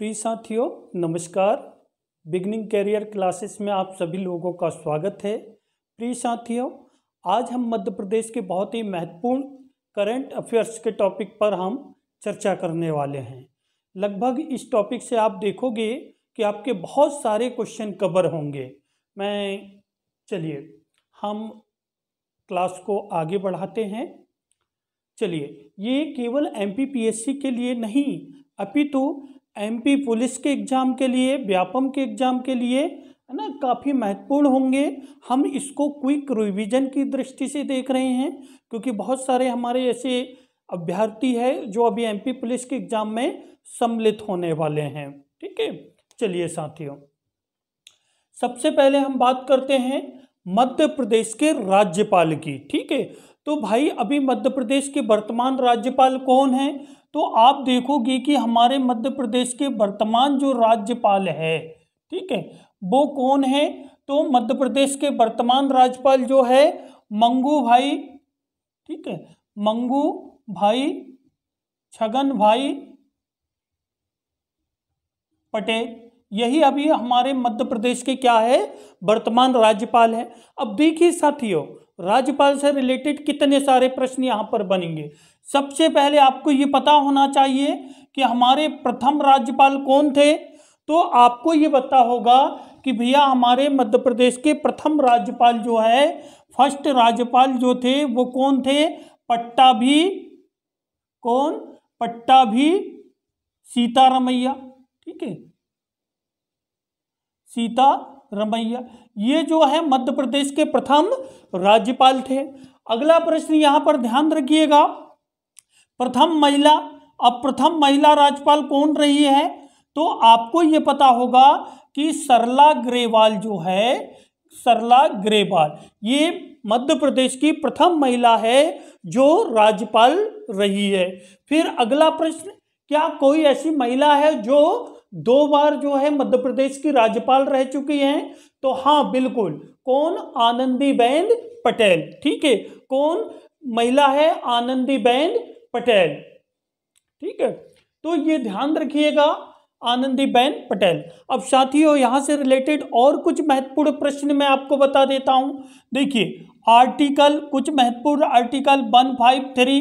प्रिय साथियों नमस्कार बिगनिंग कैरियर क्लासेस में आप सभी लोगों का स्वागत है प्रिय साथियों आज हम मध्य प्रदेश के बहुत ही महत्वपूर्ण करंट अफेयर्स के टॉपिक पर हम चर्चा करने वाले हैं लगभग इस टॉपिक से आप देखोगे कि आपके बहुत सारे क्वेश्चन कवर होंगे मैं चलिए हम क्लास को आगे बढ़ाते हैं चलिए ये केवल एम के लिए नहीं अपितु तो एमपी पुलिस के एग्ज़ाम के लिए व्यापम के एग्ज़ाम के लिए है ना काफ़ी महत्वपूर्ण होंगे हम इसको क्विक रिवीजन की दृष्टि से देख रहे हैं क्योंकि बहुत सारे हमारे ऐसे अभ्यर्थी है जो अभी एमपी पुलिस के एग्ज़ाम में सम्मिलित होने वाले हैं ठीक है चलिए साथियों सबसे पहले हम बात करते हैं मध्य प्रदेश के राज्यपाल की ठीक है तो भाई अभी मध्य प्रदेश के वर्तमान राज्यपाल कौन है तो आप देखोगे कि हमारे मध्य प्रदेश के वर्तमान जो राज्यपाल है ठीक है वो कौन है तो मध्य प्रदेश के वर्तमान राज्यपाल जो है मंगू भाई ठीक है मंगू भाई छगन भाई पटेल यही अभी हमारे मध्य प्रदेश के क्या है वर्तमान राज्यपाल है अब देखिए साथियों राज्यपाल से रिलेटेड कितने सारे प्रश्न यहाँ पर बनेंगे सबसे पहले आपको ये पता होना चाहिए कि हमारे प्रथम राज्यपाल कौन थे तो आपको ये पता होगा कि भैया हमारे मध्य प्रदेश के प्रथम राज्यपाल जो है फर्स्ट राज्यपाल जो थे वो कौन थे पट्टा भी कौन पट्टा भी सीतारमैया ठीक है सीता रमैया ये जो है मध्य प्रदेश के प्रथम राज्यपाल थे अगला प्रश्न यहां पर ध्यान रखिएगा प्रथम महिला अब प्रथम महिला राज्यपाल कौन रही है तो आपको ये पता होगा कि सरला ग्रेवाल जो है सरला ग्रेवाल ये मध्य प्रदेश की प्रथम महिला है जो राज्यपाल रही है फिर अगला प्रश्न क्या कोई ऐसी महिला है जो दो बार जो है मध्य प्रदेश की राज्यपाल रह चुकी हैं तो हाँ बिल्कुल कौन आनंदीबेन पटेल ठीक है कौन महिला है आनंदीबेन पटेल ठीक है तो ये ध्यान रखिएगा आनंदीबेन पटेल अब साथियों यहाँ से रिलेटेड और कुछ महत्वपूर्ण प्रश्न मैं आपको बता देता हूँ देखिए आर्टिकल कुछ महत्वपूर्ण आर्टिकल वन फाइव थ्री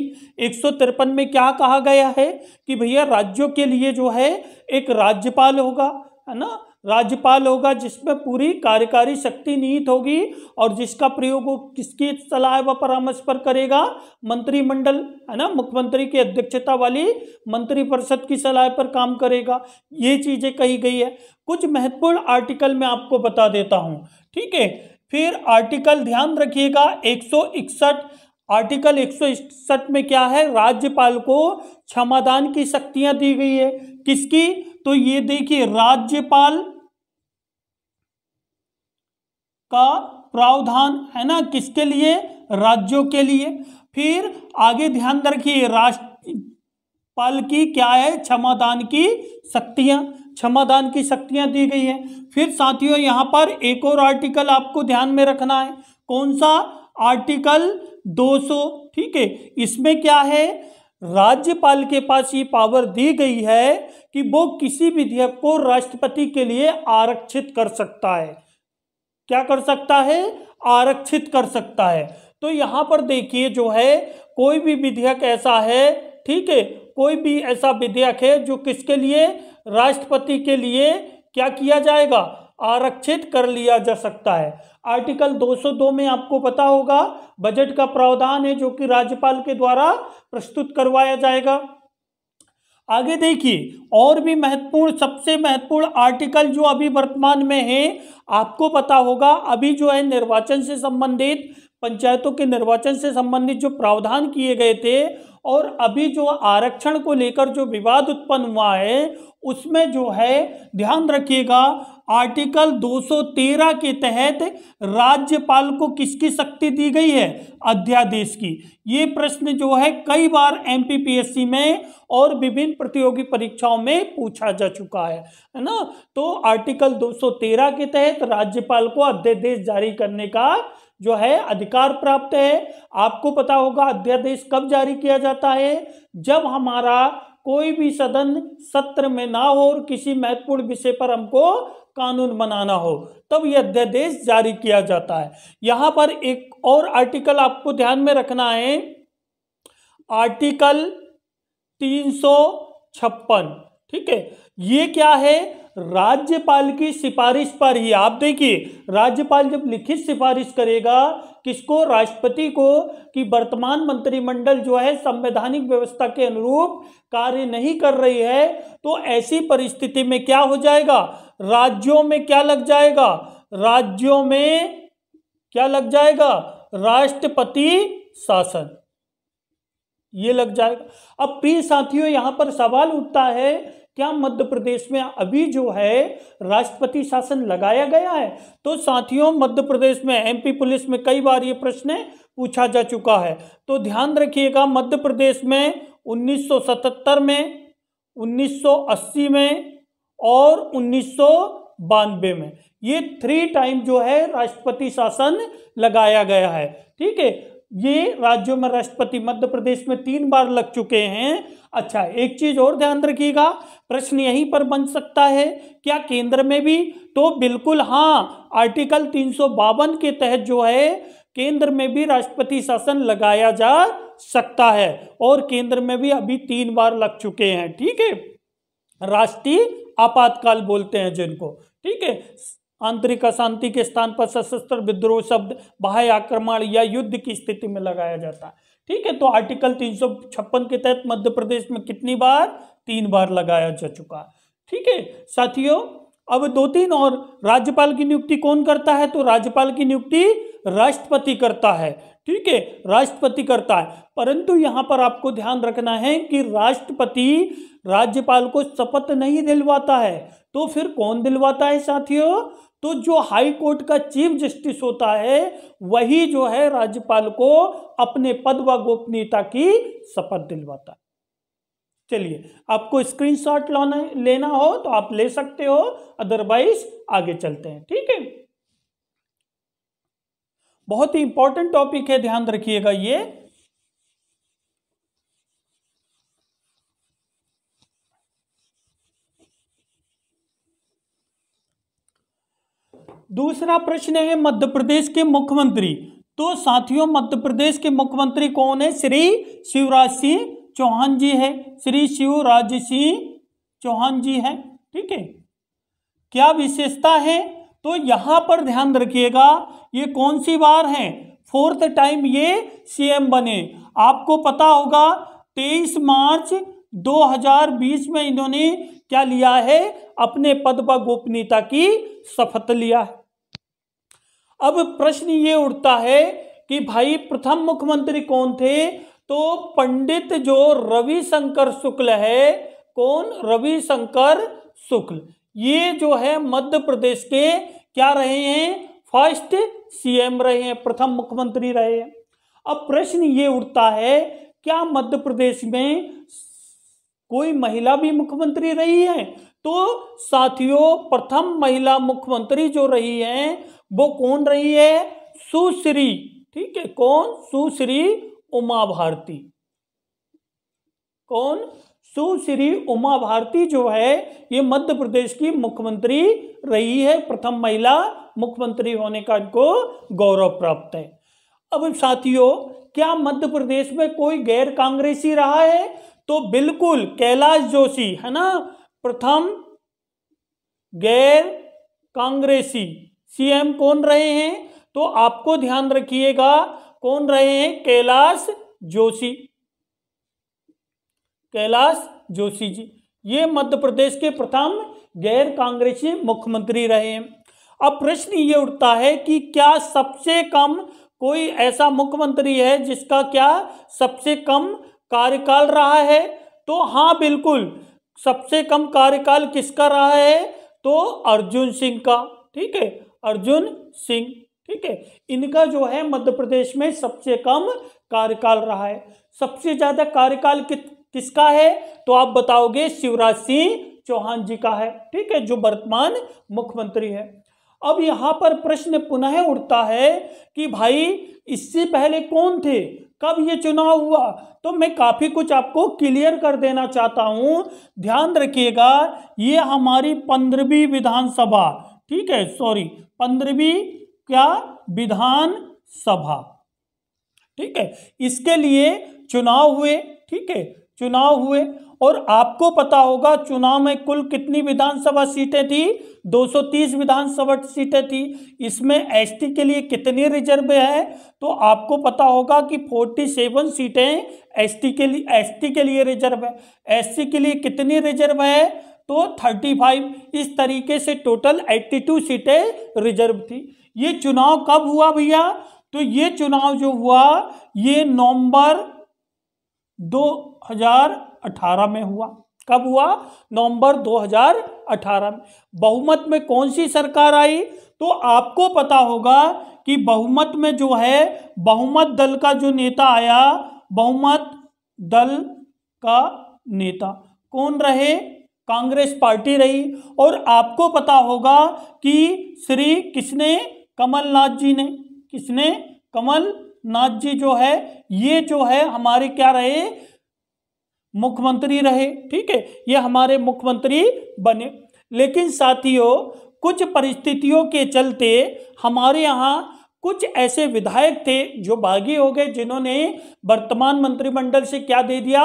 एक सौ तिरपन में क्या कहा गया है कि भैया राज्यों के लिए जो है एक राज्यपाल होगा है ना राज्यपाल होगा जिसमें पूरी कार्यकारी शक्ति निहित होगी और जिसका प्रयोग वो किसकी सलाह व परामर्श पर करेगा मंत्रिमंडल है ना मुख्यमंत्री की अध्यक्षता वाली मंत्रिपरिषद की सलाह पर काम करेगा ये चीजें कही गई है कुछ महत्वपूर्ण आर्टिकल मैं आपको बता देता हूँ ठीक है फिर आर्टिकल ध्यान रखिएगा एक आर्टिकल एक में क्या है राज्यपाल को क्षमादान की शक्तियां दी गई है किसकी तो ये देखिए राज्यपाल का प्रावधान है ना किसके लिए राज्यों के लिए फिर आगे ध्यान रखिए राष्ट्र पल की क्या है क्षमादान की शक्तियां क्षमादान की शक्तियां दी गई है फिर साथियों यहां पर एक और आर्टिकल आपको ध्यान में रखना है कौन सा आर्टिकल 200 ठीक है इसमें क्या है राज्यपाल के पास ये पावर दी गई है कि वो किसी विधेयक को राष्ट्रपति के लिए आरक्षित कर सकता है क्या कर सकता है आरक्षित कर सकता है तो यहां पर देखिए जो है कोई भी विधेयक ऐसा है ठीक है कोई भी ऐसा विधेयक है जो किसके लिए राष्ट्रपति के लिए क्या किया जाएगा आरक्षित कर लिया जा सकता है आर्टिकल 202 में आपको पता होगा बजट का प्रावधान है जो कि राज्यपाल के द्वारा प्रस्तुत करवाया जाएगा आगे देखिए और भी महत्वपूर्ण सबसे महत्वपूर्ण आर्टिकल जो अभी वर्तमान में है आपको पता होगा अभी जो है निर्वाचन से संबंधित पंचायतों के निर्वाचन से संबंधित जो प्रावधान किए गए थे और अभी जो आरक्षण को लेकर जो विवाद उत्पन्न हुआ है उसमें जो है ध्यान रखिएगा आर्टिकल 213 के तहत राज्यपाल को किसकी शक्ति दी गई है अध्यादेश की ये प्रश्न जो है कई बार एमपीपीएससी में और विभिन्न प्रतियोगी परीक्षाओं में पूछा जा चुका है है ना तो आर्टिकल 213 के तहत राज्यपाल को अध्यादेश जारी करने का जो है अधिकार प्राप्त है आपको पता होगा अध्यादेश कब जारी किया जाता है जब हमारा कोई भी सदन सत्र में ना हो और किसी महत्वपूर्ण विषय पर हमको कानून बनाना हो तब यह अध्यादेश जारी किया जाता है यहां पर एक और आर्टिकल आपको ध्यान में रखना है आर्टिकल तीन ठीक है ये क्या है राज्यपाल की सिफारिश पर ही आप देखिए राज्यपाल जब लिखित सिफारिश करेगा किसको राष्ट्रपति को कि वर्तमान मंत्रिमंडल जो है संवैधानिक व्यवस्था के अनुरूप कार्य नहीं कर रही है तो ऐसी परिस्थिति में क्या हो जाएगा राज्यों में क्या लग जाएगा राज्यों में क्या लग जाएगा राष्ट्रपति शासन ये लग जाएगा अब प्रिय साथियों यहां पर सवाल उठता है क्या मध्य प्रदेश में अभी जो है राष्ट्रपति शासन लगाया गया है तो साथियों मध्य प्रदेश में एमपी पुलिस में कई बार ये प्रश्न पूछा जा चुका है तो ध्यान रखिएगा मध्य प्रदेश में 1977 में 1980 में और उन्नीस में ये थ्री टाइम जो है राष्ट्रपति शासन लगाया गया है ठीक है ये राज्यों में राष्ट्रपति मध्य प्रदेश में तीन बार लग चुके हैं अच्छा एक चीज और ध्यान रखिएगा प्रश्न यहीं पर बन सकता है क्या केंद्र में भी तो बिल्कुल हाँ आर्टिकल तीन के तहत जो है केंद्र में भी राष्ट्रपति शासन लगाया जा सकता है और केंद्र में भी अभी तीन बार लग चुके हैं ठीक है राष्ट्रीय आपातकाल बोलते हैं जिनको ठीक है आंतरिक अशांति के स्थान पर सशस्त्र विद्रोह शब्द बाह्य आक्रमण या युद्ध की स्थिति में लगाया जाता है ठीक है तो आर्टिकल तीन के तहत मध्य प्रदेश में कितनी बार तीन बार लगाया जा चुका ठीक है साथियों अब दो तीन और राज्यपाल की नियुक्ति कौन करता है तो राज्यपाल की नियुक्ति राष्ट्रपति करता है ठीक है राष्ट्रपति करता है परंतु यहां पर आपको ध्यान रखना है कि राष्ट्रपति राज्यपाल को शपथ नहीं दिलवाता है तो फिर कौन दिलवाता है साथियों तो जो हाई कोर्ट का चीफ जस्टिस होता है वही जो है राज्यपाल को अपने पद व गोपनीयता की शपथ दिलवाता है चलिए आपको स्क्रीनशॉट लाना लेना हो तो आप ले सकते हो अदरवाइज आगे चलते हैं ठीक है बहुत ही इंपॉर्टेंट टॉपिक है ध्यान रखिएगा ये दूसरा प्रश्न है मध्य प्रदेश के मुख्यमंत्री तो साथियों मध्य प्रदेश के मुख्यमंत्री कौन है श्री शिवराज सिंह चौहान जी है श्री शिवराज सिंह चौहान जी है ठीक है क्या विशेषता है तो यहां पर ध्यान रखिएगा ये कौन सी बार है फोर्थ टाइम ये सीएम बने आपको पता होगा 23 मार्च 2020 में इन्होंने क्या लिया है अपने पद पर गोपनीयता की शपथ लिया है अब प्रश्न ये उठता है कि भाई प्रथम मुख्यमंत्री कौन थे तो पंडित जो रविशंकर शुक्ल है कौन रविशंकर शुक्ल ये जो है मध्य प्रदेश के क्या रहे हैं फर्स्ट सीएम रहे हैं प्रथम मुख्यमंत्री रहे हैं अब प्रश्न ये उठता है क्या मध्य प्रदेश में कोई महिला भी मुख्यमंत्री रही है तो साथियों प्रथम महिला मुख्यमंत्री जो रही हैं वो कौन रही है सुश्री ठीक है कौन सुश्री उमा भारती कौन सुश्री उमा भारती जो है ये मध्य प्रदेश की मुख्यमंत्री रही है प्रथम महिला मुख्यमंत्री होने का इनको गौरव प्राप्त है अब साथियों क्या मध्य प्रदेश में कोई गैर कांग्रेसी रहा है तो बिल्कुल कैलाश जोशी है ना प्रथम गैर कांग्रेसी सीएम कौन रहे हैं तो आपको ध्यान रखिएगा कौन रहे हैं कैलाश जोशी कैलाश जोशी जी ये मध्य प्रदेश के प्रथम गैर कांग्रेसी मुख्यमंत्री रहे हैं अब प्रश्न ये उठता है कि क्या सबसे कम कोई ऐसा मुख्यमंत्री है जिसका क्या सबसे कम कार्यकाल रहा है तो हाँ बिल्कुल सबसे कम कार्यकाल किसका रहा है तो अर्जुन सिंह का ठीक है अर्जुन सिंह ठीक है इनका जो है मध्य प्रदेश में सबसे कम कार्यकाल रहा है सबसे ज्यादा कार्यकाल कि, किसका है तो आप बताओगे शिवराज सिंह चौहान जी का है ठीक है जो वर्तमान मुख्यमंत्री है अब यहाँ पर प्रश्न पुनः उठता है कि भाई इससे पहले कौन थे कब ये चुनाव हुआ तो मैं काफ़ी कुछ आपको क्लियर कर देना चाहता हूं ध्यान रखिएगा ये हमारी पंद्रहवीं विधानसभा ठीक है सॉरी पंद्रहवीं क्या विधान सभा ठीक है इसके लिए चुनाव हुए ठीक है चुनाव हुए और आपको पता होगा चुनाव में कुल कितनी विधानसभा सीटें थी 230 विधानसभा सीटें थी इसमें एसटी के लिए कितनी रिजर्व है तो आपको पता होगा कि 47 सीटें एस के लिए एसटी के लिए रिजर्व है एससी के लिए कितनी रिजर्व है तो 35 इस तरीके से टोटल 82 सीटें रिजर्व थी ये चुनाव कब हुआ भैया तो ये चुनाव जो हुआ ये नवंबर 2018 में हुआ कब हुआ नवंबर 2018 में बहुमत में कौन सी सरकार आई तो आपको पता होगा कि बहुमत में जो है बहुमत दल का जो नेता आया बहुमत दल का नेता कौन रहे कांग्रेस पार्टी रही और आपको पता होगा कि श्री किसने कमलनाथ जी ने किसने कमलनाथ जी जो है ये जो है हमारे क्या रहे मुख्यमंत्री रहे ठीक है ये हमारे मुख्यमंत्री बने लेकिन साथियों कुछ परिस्थितियों के चलते हमारे यहाँ कुछ ऐसे विधायक थे जो बागी हो गए जिन्होंने वर्तमान मंत्रिमंडल से क्या दे दिया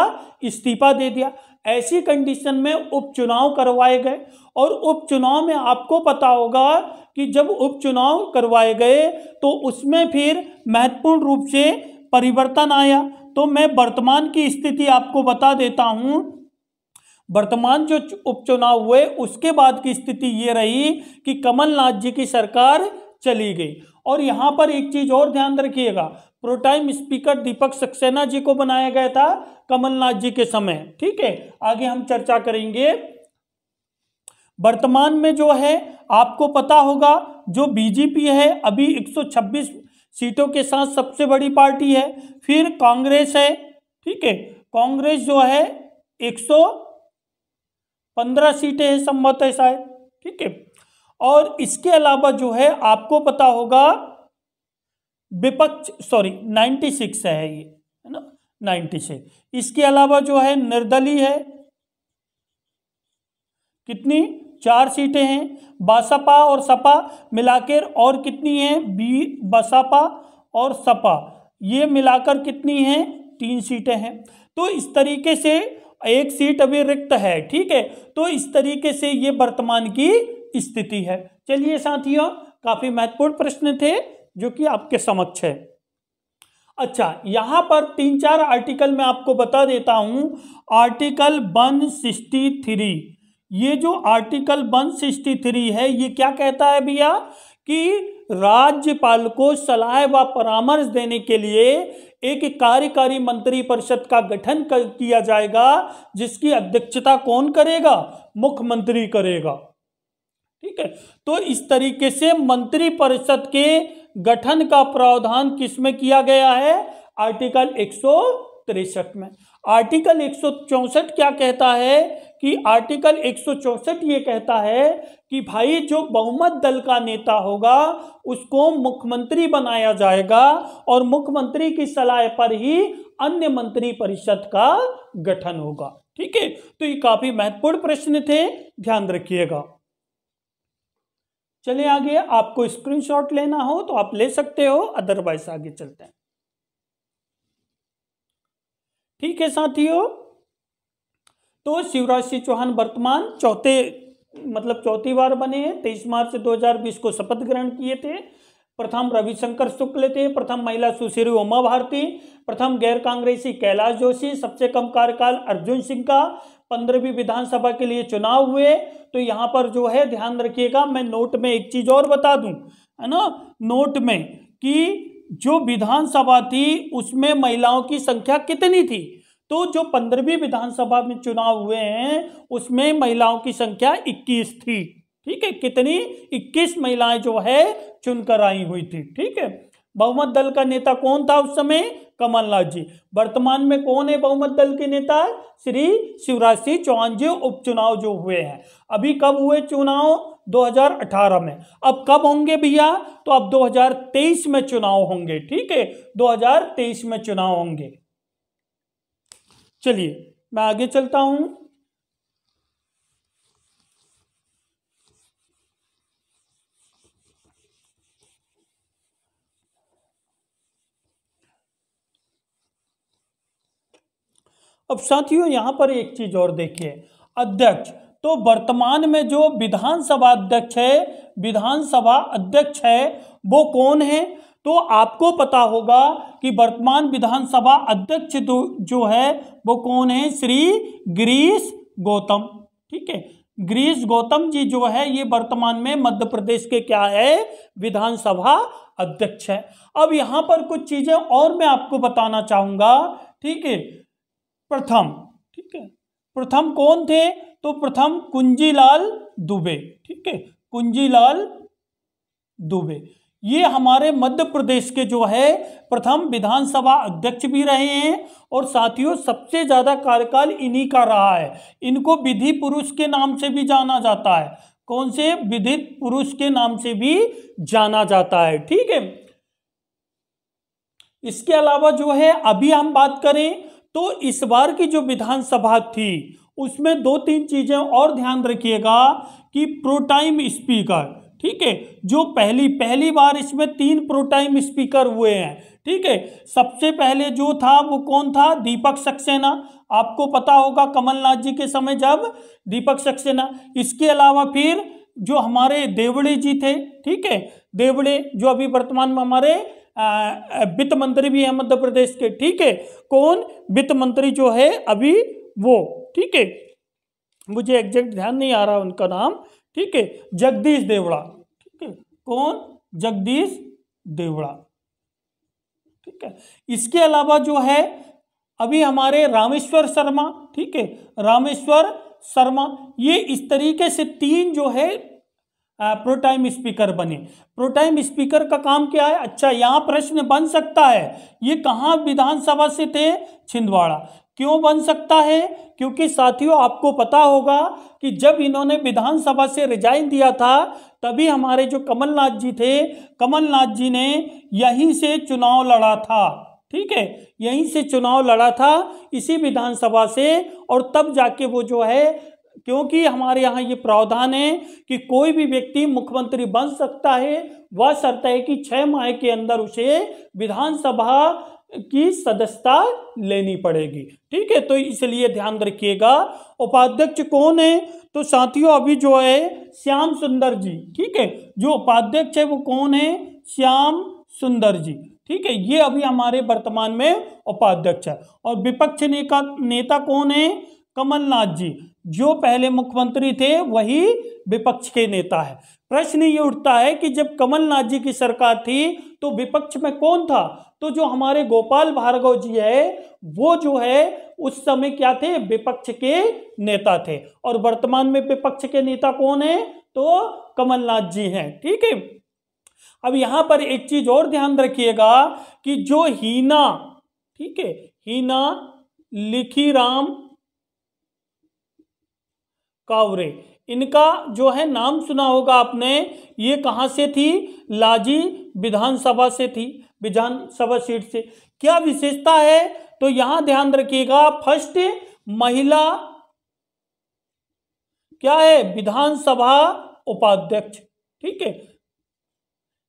इस्तीफा दे दिया ऐसी कंडीशन में उपचुनाव करवाए गए और उपचुनाव में आपको पता होगा कि जब उपचुनाव करवाए गए तो उसमें फिर महत्वपूर्ण रूप से परिवर्तन आया तो मैं वर्तमान की स्थिति आपको बता देता हूं वर्तमान जो उपचुनाव हुए उसके बाद की स्थिति ये रही कि कमलनाथ जी की सरकार चली गई और यहाँ पर एक चीज और ध्यान रखिएगा प्रोटाइम स्पीकर दीपक सक्सेना जी को बनाया गया था कमलनाथ जी के समय ठीक है आगे हम चर्चा करेंगे वर्तमान में जो है आपको पता होगा जो बीजेपी है अभी 126 सीटों के साथ सबसे बड़ी पार्टी है फिर कांग्रेस है ठीक है कांग्रेस जो है 115 सीटें हैं संभवत है शायद ठीक है और इसके अलावा जो है आपको पता होगा विपक्ष सॉरी 96 है ये है ना 96 इसके अलावा जो है निर्दलीय है कितनी चार सीटें हैं बासपा और सपा मिलाकर और कितनी हैं बी बसपा और सपा ये मिलाकर कितनी हैं तीन सीटें हैं तो इस तरीके से एक सीट अभी रिक्त है ठीक है तो इस तरीके से ये वर्तमान की स्थिति है चलिए साथियों काफी महत्वपूर्ण प्रश्न थे जो कि आपके समक्ष है अच्छा यहां पर तीन चार आर्टिकल मैं आपको बता देता हूं आर्टिकल थ्री ये जो आर्टिकल थ्री है ये क्या कहता है भैया कि राज्यपाल को सलाह व परामर्श देने के लिए एक कार्यकारी मंत्री परिषद का गठन कर, किया जाएगा जिसकी अध्यक्षता कौन करेगा मुख्यमंत्री करेगा ठीक है तो इस तरीके से मंत्री परिषद के गठन का प्रावधान किसमें किया गया है आर्टिकल एक में आर्टिकल एक क्या कहता है कि आर्टिकल एक ये कहता है कि भाई जो बहुमत दल का नेता होगा उसको मुख्यमंत्री बनाया जाएगा और मुख्यमंत्री की सलाह पर ही अन्य मंत्री परिषद का गठन होगा ठीक है तो ये काफी महत्वपूर्ण प्रश्न थे ध्यान रखिएगा चले आगे आपको स्क्रीनशॉट लेना हो तो आप ले सकते हो अदरवाइज आगे चलते हैं ठीक है साथियों तो शिवराज सिंह चौहान वर्तमान चौथे मतलब चौथी बार बने हैं तेईस मार्च 2020 को शपथ ग्रहण किए थे प्रथम रविशंकर शुक्ल थे प्रथम महिला सुश्री उमा भारती प्रथम गैर कांग्रेसी कैलाश जोशी सबसे कम कार्यकाल अर्जुन सिंह का पंद्रहवीं विधानसभा के लिए चुनाव हुए तो यहाँ पर जो है ध्यान रखिएगा मैं नोट में एक चीज और बता दूं है ना नोट में कि जो विधानसभा थी उसमें महिलाओं की संख्या कितनी थी तो जो पंद्रहवीं विधानसभा में चुनाव हुए हैं उसमें महिलाओं की संख्या 21 थी ठीक है कितनी 21 महिलाएं जो है चुनकर आई हुई थी ठीक है बहुमत दल का नेता कौन था उस समय कमलनाथ जी वर्तमान में कौन है बहुमत दल के नेता श्री शिवराज सिंह चौहान जी उपचुनाव जो हुए हैं अभी कब हुए चुनाव 2018 में अब कब होंगे भैया तो अब 2023 में चुनाव होंगे ठीक है 2023 में चुनाव होंगे चलिए मैं आगे चलता हूं अब साथियों यहाँ पर एक चीज और देखिए अध्यक्ष तो वर्तमान में जो विधानसभा अध्यक्ष है विधानसभा अध्यक्ष है वो कौन है तो आपको पता होगा कि वर्तमान विधानसभा अध्यक्ष जो है वो कौन है श्री गिरीश गौतम ठीक है ग्रीस गौतम जी जो है ये वर्तमान में मध्य प्रदेश के क्या है विधानसभा अध्यक्ष है अब यहाँ पर कुछ चीजें और मैं आपको बताना चाहूंगा ठीक है प्रथम ठीक है प्रथम कौन थे तो प्रथम कुंजीलाल दुबे ठीक है कुंजीलाल दुबे ये हमारे मध्य प्रदेश के जो है प्रथम विधानसभा अध्यक्ष भी रहे हैं और साथियों सबसे ज्यादा कार्यकाल इन्हीं का रहा है इनको विधि पुरुष के नाम से भी जाना जाता है कौन से विधि पुरुष के नाम से भी जाना जाता है ठीक है इसके अलावा जो है अभी हम बात करें तो इस बार की जो विधानसभा थी उसमें दो तीन चीजें और ध्यान रखिएगा कि प्रोटाइम स्पीकर ठीक है जो पहली पहली बार इसमें तीन प्रोटाइम स्पीकर हुए हैं ठीक है सबसे पहले जो था वो कौन था दीपक सक्सेना आपको पता होगा कमलनाथ जी के समय जब दीपक सक्सेना इसके अलावा फिर जो हमारे देवड़े जी थे ठीक है देवड़े जो अभी वर्तमान में हमारे वित्त मंत्री भी है मध्य प्रदेश के ठीक है कौन वित्त मंत्री जो है अभी वो ठीक है मुझे एग्जैक्ट ध्यान नहीं आ रहा उनका नाम ठीक है जगदीश देवड़ा ठीक है कौन जगदीश देवड़ा ठीक है इसके अलावा जो है अभी हमारे रामेश्वर शर्मा ठीक है रामेश्वर शर्मा ये इस तरीके से तीन जो है प्रोटाइम स्पीकर बने प्रोटाइम स्पीकर का काम क्या है अच्छा यहाँ प्रश्न बन सकता है ये कहाँ विधानसभा से थे छिंदवाड़ा क्यों बन सकता है क्योंकि साथियों आपको पता होगा कि जब इन्होंने विधानसभा से रिजाइन दिया था तभी हमारे जो कमलनाथ जी थे कमलनाथ जी ने यहीं से चुनाव लड़ा था ठीक है यहीं से चुनाव लड़ा था इसी विधानसभा से और तब जाके वो जो है क्योंकि हमारे यहाँ ये प्रावधान है कि कोई भी व्यक्ति मुख्यमंत्री बन सकता है वह शर्त है कि छह माह के अंदर उसे विधानसभा की सदस्यता लेनी पड़ेगी ठीक है तो इसलिए ध्यान रखिएगा उपाध्यक्ष कौन है तो साथियों अभी जो है श्याम सुंदर जी ठीक है जो उपाध्यक्ष है वो कौन है श्याम सुंदर जी ठीक है ये अभी हमारे वर्तमान में उपाध्यक्ष है और विपक्ष नेता नेता कौन है कमलनाथ जी जो पहले मुख्यमंत्री थे वही विपक्ष के नेता है प्रश्न ये उठता है कि जब कमलनाथ जी की सरकार थी तो विपक्ष में कौन था तो जो हमारे गोपाल भार्गव जी है वो जो है उस समय क्या थे विपक्ष के नेता थे और वर्तमान में विपक्ष के नेता कौन है तो कमलनाथ जी हैं ठीक है अब यहां पर एक चीज और ध्यान रखिएगा कि जो हीना ठीक है हीना लिखी राम कावरे इनका जो है नाम सुना होगा आपने ये कहाँ से थी लाजी विधानसभा से थी विधानसभा सीट से क्या विशेषता है तो यहां ध्यान रखिएगा फर्स्ट महिला क्या है विधानसभा उपाध्यक्ष ठीक है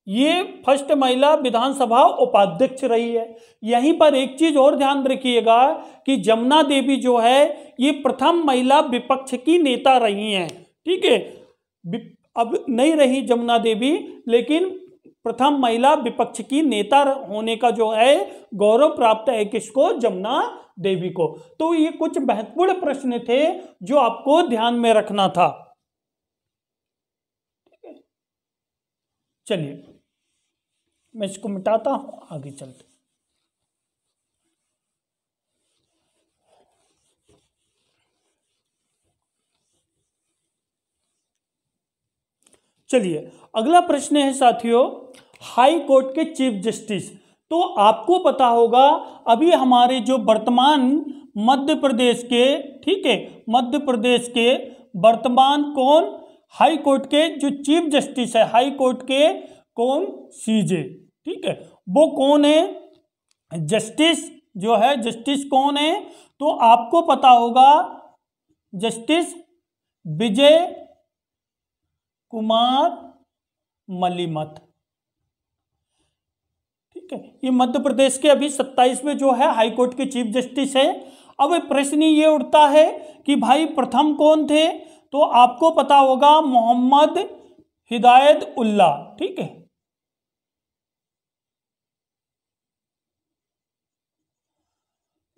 ये फर्स्ट महिला विधानसभा उपाध्यक्ष रही है यहीं पर एक चीज और ध्यान रखिएगा कि जमुना देवी जो है ये प्रथम महिला विपक्ष की नेता रही हैं ठीक है अब नहीं रही जमुना देवी लेकिन प्रथम महिला विपक्ष की नेता होने का जो है गौरव प्राप्त है किसको जमुना देवी को तो ये कुछ महत्वपूर्ण प्रश्न थे जो आपको ध्यान में रखना था चलिए मैं इसको मिटाता हूँ आगे चलते चलिए अगला प्रश्न है साथियों हाई कोर्ट के चीफ जस्टिस तो आपको पता होगा अभी हमारे जो वर्तमान मध्य प्रदेश के ठीक है मध्य प्रदेश के वर्तमान कौन हाई कोर्ट के जो चीफ जस्टिस है हाई कोर्ट के कौन सीजे ठीक है वो कौन है जस्टिस जो है जस्टिस कौन है तो आपको पता होगा जस्टिस विजय कुमार मलिमत ठीक है ये मध्य प्रदेश के अभी सत्ताईस में जो है हाईकोर्ट के चीफ जस्टिस है अब प्रश्न ये उठता है कि भाई प्रथम कौन थे तो आपको पता होगा मोहम्मद हिदायत उल्ला ठीक है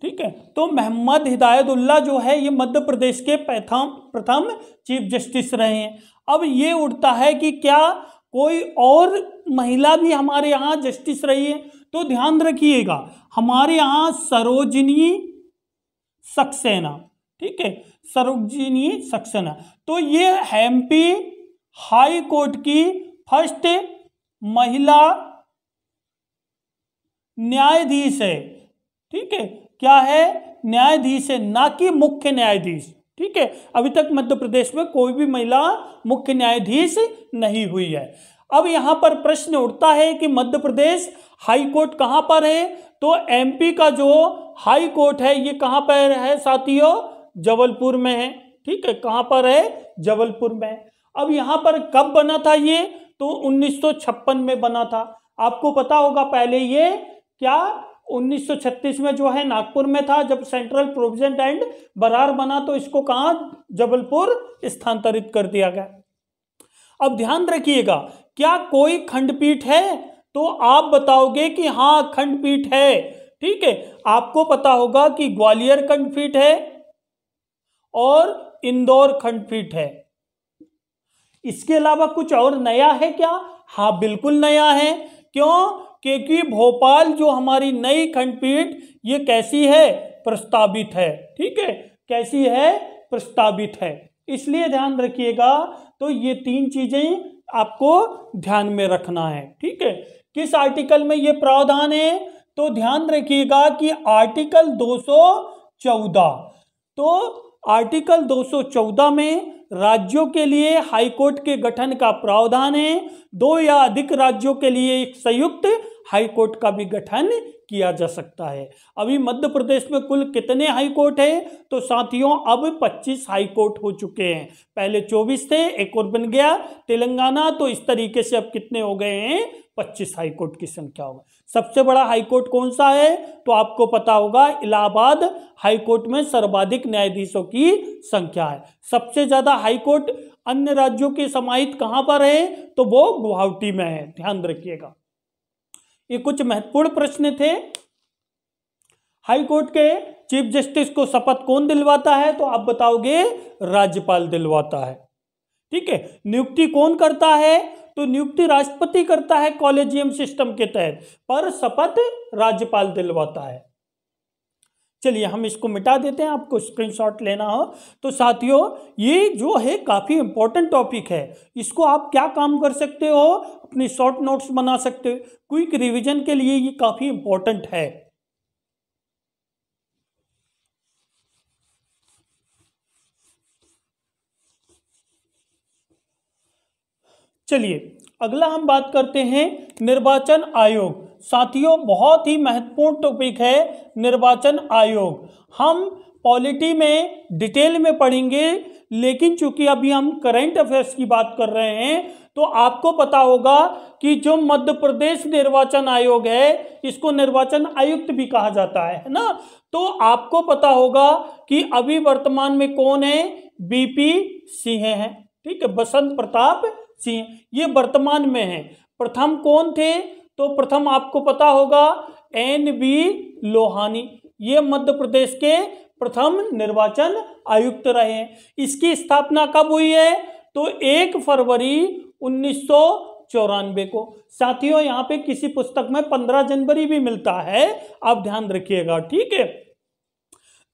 ठीक है तो मोहम्मद हिदायतुल्ला जो है ये मध्य प्रदेश के प्रथम प्रथम चीफ जस्टिस रहे हैं अब ये उठता है कि क्या कोई और महिला भी हमारे यहाँ जस्टिस रही है तो ध्यान रखिएगा हमारे यहाँ सरोजनी सक्सेना ठीक है सरोजनी सक्सेना तो ये हेम्पी हाई कोर्ट की फर्स्ट महिला न्यायाधीश है ठीक है क्या है न्यायाधीश है ना कि मुख्य न्यायाधीश ठीक है अभी तक मध्य प्रदेश में कोई भी महिला मुख्य न्यायाधीश नहीं हुई है अब यहां पर प्रश्न उठता है कि मध्य प्रदेश हाई कोर्ट कहां पर है तो एमपी का जो हाई कोर्ट है ये कहां पर है साथियों जबलपुर में है ठीक है कहां पर है जबलपुर में अब यहां पर कब बना था ये तो 1956 में बना था आपको पता होगा पहले ये क्या 1936 में जो है नागपुर में था जब सेंट्रल प्रोविजन एंड बरार बना तो इसको कहा जबलपुर स्थानांतरित कर दिया गया अब ध्यान रखिएगा क्या कोई खंडपीठ है तो आप बताओगे कि हाँ खंडपीठ है ठीक है आपको पता होगा कि ग्वालियर खंडपीठ है और इंदौर खंडपीठ है इसके अलावा कुछ और नया है क्या हाँ बिल्कुल नया है क्यों क्योंकि भोपाल जो हमारी नई खंडपीठ ये कैसी है प्रस्तावित है ठीक है कैसी है प्रस्तावित है इसलिए ध्यान रखिएगा तो ये तीन चीजें आपको ध्यान में रखना है ठीक है किस आर्टिकल में ये प्रावधान है तो ध्यान रखिएगा कि आर्टिकल 214 तो आर्टिकल 214 में राज्यों के लिए हाईकोर्ट के गठन का प्रावधान है दो या अधिक राज्यों के लिए एक संयुक्त हाईकोर्ट का भी गठन किया जा सकता है अभी मध्य प्रदेश में कुल कितने हाईकोर्ट है तो साथियों अब 25 हाईकोर्ट हो चुके हैं पहले 24 थे एक और बन गया तेलंगाना तो इस तरीके से अब कितने हो गए हैं 25 हाईकोर्ट की संख्या होगा सबसे बड़ा हाईकोर्ट कौन सा है तो आपको पता होगा इलाहाबाद हाईकोर्ट में सर्वाधिक न्यायाधीशों की संख्या है सबसे ज्यादा हाईकोर्ट अन्य राज्यों के समाहित कहां पर है तो वो गुवाहाटी में है ध्यान रखिएगा ये कुछ महत्वपूर्ण प्रश्न थे हाईकोर्ट के चीफ जस्टिस को शपथ कौन दिलवाता है तो आप बताओगे राज्यपाल दिलवाता है ठीक है नियुक्ति कौन करता है तो नियुक्ति राष्ट्रपति करता है कॉलेजियम सिस्टम के तहत पर शपथ राज्यपाल दिलवाता है चलिए हम इसको मिटा देते हैं आपको स्क्रीनशॉट लेना हो तो साथियों ये जो है काफ़ी इंपॉर्टेंट टॉपिक है इसको आप क्या काम कर सकते हो अपने शॉर्ट नोट्स बना सकते हो क्विक रिवीजन के लिए ये काफ़ी इंपॉर्टेंट है चलिए अगला हम बात करते हैं निर्वाचन आयोग साथियों बहुत ही महत्वपूर्ण टॉपिक है निर्वाचन आयोग हम पॉलिटी में डिटेल में पढ़ेंगे लेकिन चूंकि अभी हम करंट अफेयर्स की बात कर रहे हैं तो आपको पता होगा कि जो मध्य प्रदेश निर्वाचन आयोग है इसको निर्वाचन आयुक्त भी कहा जाता है ना तो आपको पता होगा कि अभी वर्तमान में कौन है बीपी सिंह है ठीक है बसंत प्रताप सिंह ये वर्तमान में है प्रथम कौन थे तो प्रथम आपको पता होगा एन बी लोहानी ये मध्य प्रदेश के प्रथम निर्वाचन आयुक्त रहे इसकी स्थापना कब हुई है तो एक फरवरी उन्नीस चौरानवे को साथियों यहाँ पे किसी पुस्तक में पंद्रह जनवरी भी मिलता है आप ध्यान रखिएगा ठीक है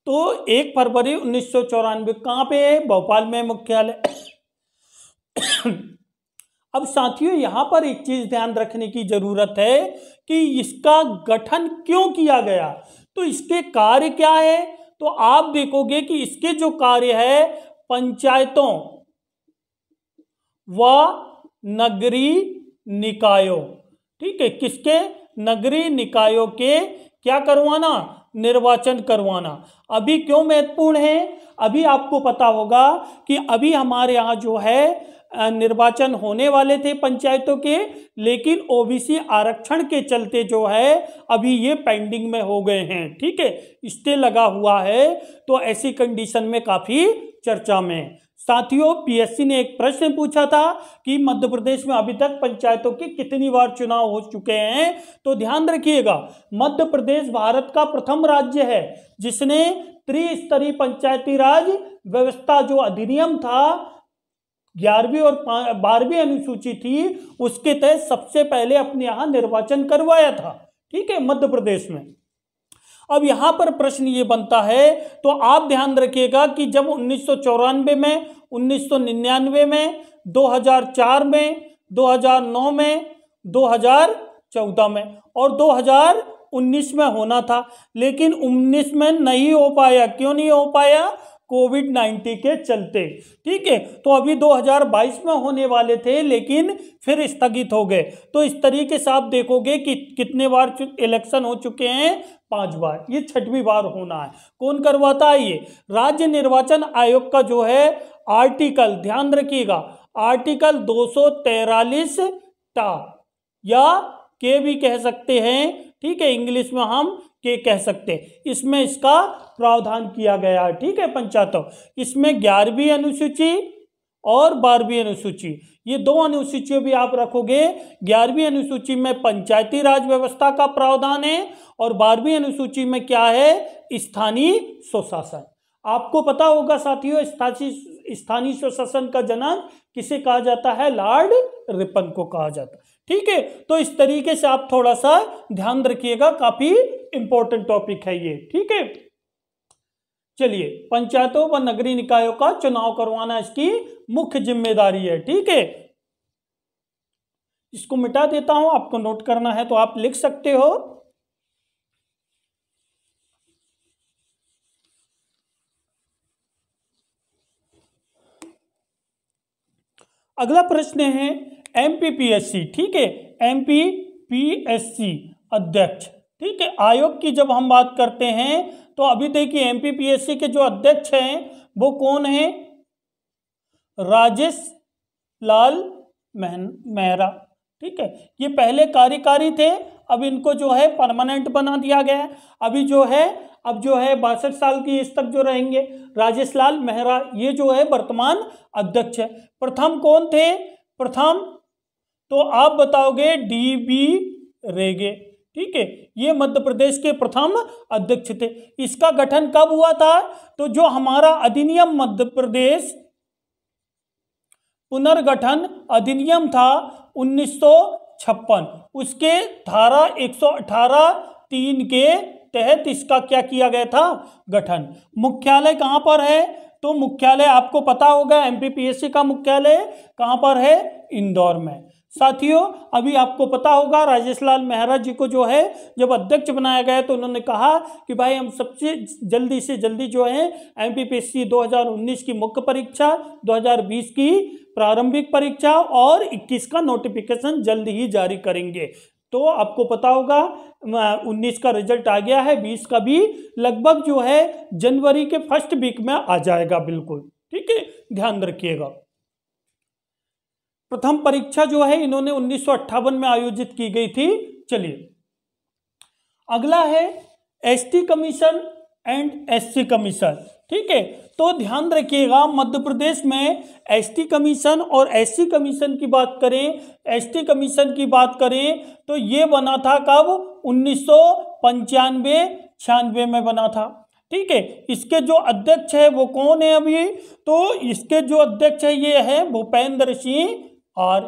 तो एक फरवरी उन्नीस सौ चौरानवे कहां पे है भोपाल में मुख्यालय अब साथियों यहां पर एक चीज ध्यान रखने की जरूरत है कि इसका गठन क्यों किया गया तो इसके कार्य क्या है तो आप देखोगे कि इसके जो कार्य है पंचायतों व नगरी निकायों ठीक है किसके नगरीय निकायों के क्या करवाना निर्वाचन करवाना अभी क्यों महत्वपूर्ण है अभी आपको पता होगा कि अभी हमारे यहाँ जो है निर्वाचन होने वाले थे पंचायतों के लेकिन ओबीसी आरक्षण के चलते जो है अभी ये पेंडिंग में हो गए हैं ठीक है इससे लगा हुआ है तो ऐसी कंडीशन में काफ़ी चर्चा में साथियों पीएससी ने एक प्रश्न पूछा था कि मध्य प्रदेश में अभी तक पंचायतों के कितनी बार चुनाव हो चुके हैं तो ध्यान रखिएगा मध्य प्रदेश भारत का प्रथम राज्य है जिसने त्रिस्तरीय पंचायती राज व्यवस्था जो अधिनियम था ग्यारहवीं और बारहवीं अनुसूची थी उसके तहत सबसे पहले अपने यहां निर्वाचन करवाया था ठीक है मध्य प्रदेश में अब यहां पर प्रश्न ये बनता है तो आप ध्यान रखिएगा कि जब उन्नीस में उन्नीस में 2004 में 2009 में 2014 में और 2019 में होना था लेकिन 19 में नहीं हो पाया क्यों नहीं हो पाया कोविड नाइन्टीन के चलते ठीक है तो अभी 2022 में होने वाले थे लेकिन फिर स्थगित हो गए तो इस तरीके से आप देखोगे कि कितने बार इलेक्शन हो चुके हैं पांच बार ये छठवीं बार होना है कौन करवाता है ये राज्य निर्वाचन आयोग का जो है आर्टिकल ध्यान रखिएगा आर्टिकल दो टा या के भी कह सकते हैं ठीक है इंग्लिश में हम के कह सकते इसमें इसका प्रावधान किया गया है ठीक है पंचायतों इसमें ग्यारहवीं अनुसूची और बारहवीं अनुसूची ये दो अनुसूचियों भी आप रखोगे ग्यारहवीं अनुसूची में पंचायती राज व्यवस्था का प्रावधान है और बारहवीं अनुसूची में क्या है स्थानीय स्वशासन आपको पता होगा साथियों स्थानीय स्वशासन का जनन किसे कहा जाता है लॉर्ड रिपन को कहा जाता है ठीक है तो इस तरीके से आप थोड़ा सा ध्यान रखिएगा काफी इंपॉर्टेंट टॉपिक है ये ठीक है चलिए पंचायतों व नगरीय निकायों का चुनाव करवाना इसकी मुख्य जिम्मेदारी है ठीक है इसको मिटा देता हूं आपको नोट करना है तो आप लिख सकते हो अगला प्रश्न है एम ठीक है एम अध्यक्ष ठीक है आयोग की जब हम बात करते हैं तो अभी देखिए एम के जो अध्यक्ष हैं वो कौन है राजेश लाल मेहरा ठीक है ये पहले कार्यकारी थे अब इनको जो है परमानेंट बना दिया गया है अभी जो है अब जो है बासठ साल की इस तक जो रहेंगे राजेश लाल मेहरा ये जो है वर्तमान अध्यक्ष है प्रथम कौन थे प्रथम तो आप बताओगे डी बी रेगे ठीक है ये मध्य प्रदेश के प्रथम अध्यक्ष थे इसका गठन कब हुआ था तो जो हमारा अधिनियम मध्य प्रदेश पुनर्गठन अधिनियम था 1956 उसके धारा 118 तीन के तहत इसका क्या किया गया था गठन मुख्यालय कहां पर है तो मुख्यालय आपको पता होगा एमपीपीएससी का मुख्यालय कहां पर है इंदौर में साथियों अभी आपको पता होगा राजेश लाल मेहरा जी को जो है जब अध्यक्ष बनाया गया तो उन्होंने कहा कि भाई हम सबसे जल्दी से जल्दी जो है एमपीपीएससी 2019 की मुख्य परीक्षा 2020 की प्रारंभिक परीक्षा और 21 का नोटिफिकेशन जल्द ही जारी करेंगे तो आपको पता होगा 19 का रिजल्ट आ गया है 20 का भी लगभग जो है जनवरी के फर्स्ट वीक में आ जाएगा बिल्कुल ठीक है ध्यान रखिएगा प्रथम परीक्षा जो है इन्होंने उन्नीस में आयोजित की गई थी चलिए अगला है ST commission and SC commission ठीक है तो ध्यान रखिएगा मध्य प्रदेश में एसटी कमीशन और एससी कमीशन की बात करें एसटी कमीशन की बात करें तो ये बना था कब उन्नीस सौ छियानवे में बना था ठीक है इसके जो अध्यक्ष है वो कौन है अभी तो इसके जो अध्यक्ष है ये है भूपेंद्र सिंह आर